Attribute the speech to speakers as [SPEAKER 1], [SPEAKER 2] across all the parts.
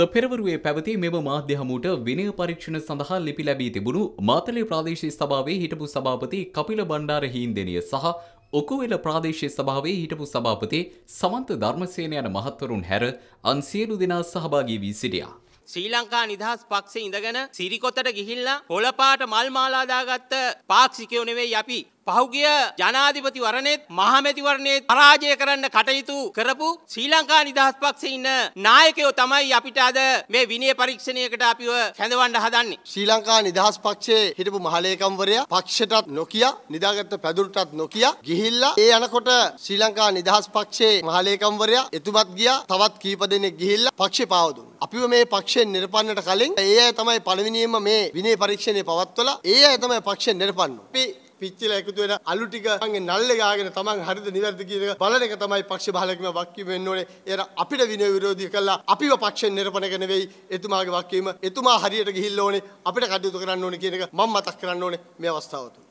[SPEAKER 1] ද පෙරවරුවේ පැවති මෙම මාධ්‍ය හමුවට විනය පරීක්ෂණ සඳහා ලිපි ලැබී තිබුණු මාතලේ ප්‍රාදේශීය සභාවේ හිටපු සභාපති කපිල බණ්ඩාර හීන්දෙනිය සහ ඔකුවෙල ප්‍රාදේශීය සභාවේ හිටපු සභාපති සමන්ත ධර්මසේන යන මහත්වරුන් හැර අන් සියලු දෙනා සහභාගී වී සිටියා. ශ්‍රී ලංකා නිදහස් පක්ෂේ ඉඳගෙන සිරිකොතට ගිහිල්ලා හොලපාට මල් මාලා දාගත්ත පාක්ෂිකයෝ නෙවෙයි අපි. පහුගිය ජනාධිපතිවරණෙත් මහමැතිවරණෙත් පරාජය කරන්න කටයුතු කරපු ශ්‍රී ලංකා නිදහස් පක්ෂේ ඉන්න නායකයෝ තමයි අපිට අද මේ විනය පරීක්ෂණයකට අපිව කැඳවන්න හදන්නේ.
[SPEAKER 2] ශ්‍රී ලංකා නිදහස් පක්ෂයේ හිටපු මහලේකම්වරයා පක්ෂයටත් නොකිය, නිදාගත්ත පැදුරටත් නොකිය ගිහිල්ලා ඒ යනකොට ශ්‍රී ලංකා නිදහස් පක්ෂයේ මහලේකම්වරයා එතුමත් ගියා, තවත් කීප දෙනෙක් ගිහිල්ලා පක්ෂේ පාව දුන්නා. අපිව මේ පක්ෂයෙන් නිර්පන්නට කලින් ඒ අය තමයි පළවෙනියෙන්ම මේ විනය පරීක්ෂණය පවත්වලා ඒ අය තමයි පක්ෂයෙන් නිර්පන්නේ. අපි පිච්චිලා එකතු වෙන අලු ටික මගේ නල්ලේ ගාගෙන තමන් හරිද නිවැරදි කියන එක බලන එක තමයි පක්ෂ බහලකම වක්කීම වෙන්න ඕනේ. ඒර අපිට විනය විරෝධී කළා අපිව පක්ෂයෙන් නිරපණ එක නෙවෙයි එතුමාගේ වක්කීම එතුමා හරියට ගිහිල්ලා ඕනේ අපිට කටයුතු කරන්න ඕනේ කියන එක මම මතක් කරන්න ඕනේ මේ අවස්ථාව තුල.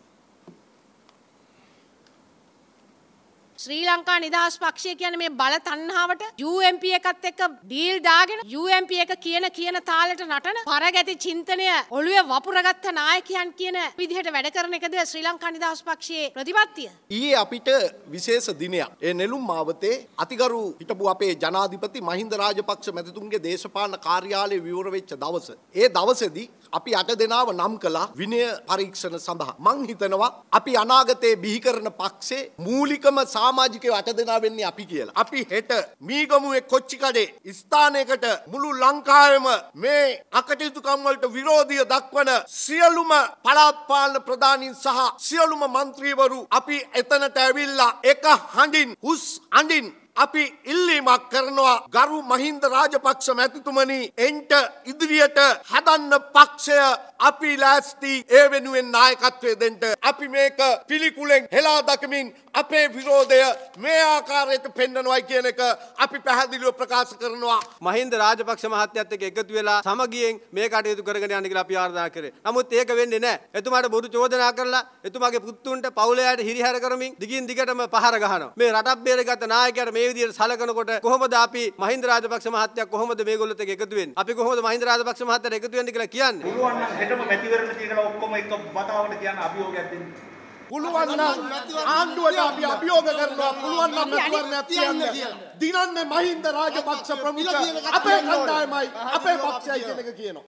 [SPEAKER 1] ශ්‍රී ලංකා නිදහස් පක්ෂය කියන මේ බල තණ්හාවට UMP එකත් එක්ක ඩීල් දාගෙන UMP එක කියන කියන තාලෙට නටන පරගැති චින්තනය ඔළුවේ වපුරගත්ත නායකයන් කියන විදිහට වැඩ කරන එකද ශ්‍රී ලංකා නිදහස් පක්ෂයේ ප්‍රතිපත්තිය.
[SPEAKER 3] ඊයේ අපිට විශේෂ දිනයක්. ඒ නෙළුම් මාවතේ අතිගරු හිටපු අපේ ජනාධිපති මහින්ද රාජපක්ෂ මැතිතුන්ගේ දේශපාලන කාර්යාලය විවර වෙච්ච දවස. ඒ දවසේදී අපි අට දෙනාව නම් කළා විනය පරීක්ෂණ සඳහා. මං හිතනවා අපි අනාගතයේ බිහි කරන පක්ෂේ මූලිකම සා සාමාජිකයෝ
[SPEAKER 4] අට දෙනා වෙන්නේ අපි කියලා. අපි හෙට මීගමුවේ කොච්චි කඩේ ස්ථානයකට මුළු ලංකාවෙම මේ අකටයුතුකම් වලට විරෝධිය දක්වන සියලුම පළාත් පාලන ප්‍රධානීන් සහ සියලුම මන්ත්‍රීවරු අපි එතනට ඇවිල්ලා එක හඬින් හුස් අඬින් අපි ඉල් ඉල්ලීමක් කරනවා ගරු මහින්ද රාජපක්ෂ මැතිතුමනි එන්ට ඉදිරියට හදන්න පක්ෂය අපි ලෑස්ති ඒ වෙනුවෙන් නායකත්වය දෙන්ට අපි මේක පිළිකුලෙන් හෙලා දකමින් අපේ විරෝධය මේ
[SPEAKER 5] ආකාරයට පෙන්න්නනවයි කියන එක අපි පැහැදිලිව ප්‍රකාශ කරනවා මහින්ද රාජපක්ෂ මහත්‍යත් එක්ක එකතු වෙලා සමගියෙන් මේ කටයුතු කරගෙන යන්න කියලා අපි ආරාධනා කරේ. නමුත් ඒක වෙන්නේ නැහැ. එතුමාට බොරු චෝදනා කරලා එතුමාගේ පුතුන්ට පවුලයට හිරිහැර කරමින් දිගින් දිගටම පහර ගහනවා. මේ රටක් බේරගත්ත නායකයාට මේ විදිහට සලකනකොට එතකොට කොහොමද අපි මහින්ද රාජපක්ෂ මහත්තයා කොහොමද මේගොල්ලොත් එක්ක එකතු වෙන්නේ? අපි කොහොමද මහින්ද රාජපක්ෂ මහත්තයාට එකතු වෙන්නේ කියලා කියන්නේ? පුළුවන් නම් හෙටම මැතිවරණ තියෙනවා ඔක්කොම එක වතාවට කියන්න අභියෝගයක් දෙන්න.
[SPEAKER 4] පුළුවන් නම් ආණ්ඩුවට අපි අභියෝග කරනවා පුළුවන් නම් මැතිවරණයක් තියන්න කියලා. දිනන්නේ මහින්ද රාජපක්ෂ ප්‍රමුඛ අපේ කණ්ඩායමයි අපේ පක්ෂයයි කියන එක කියනවා.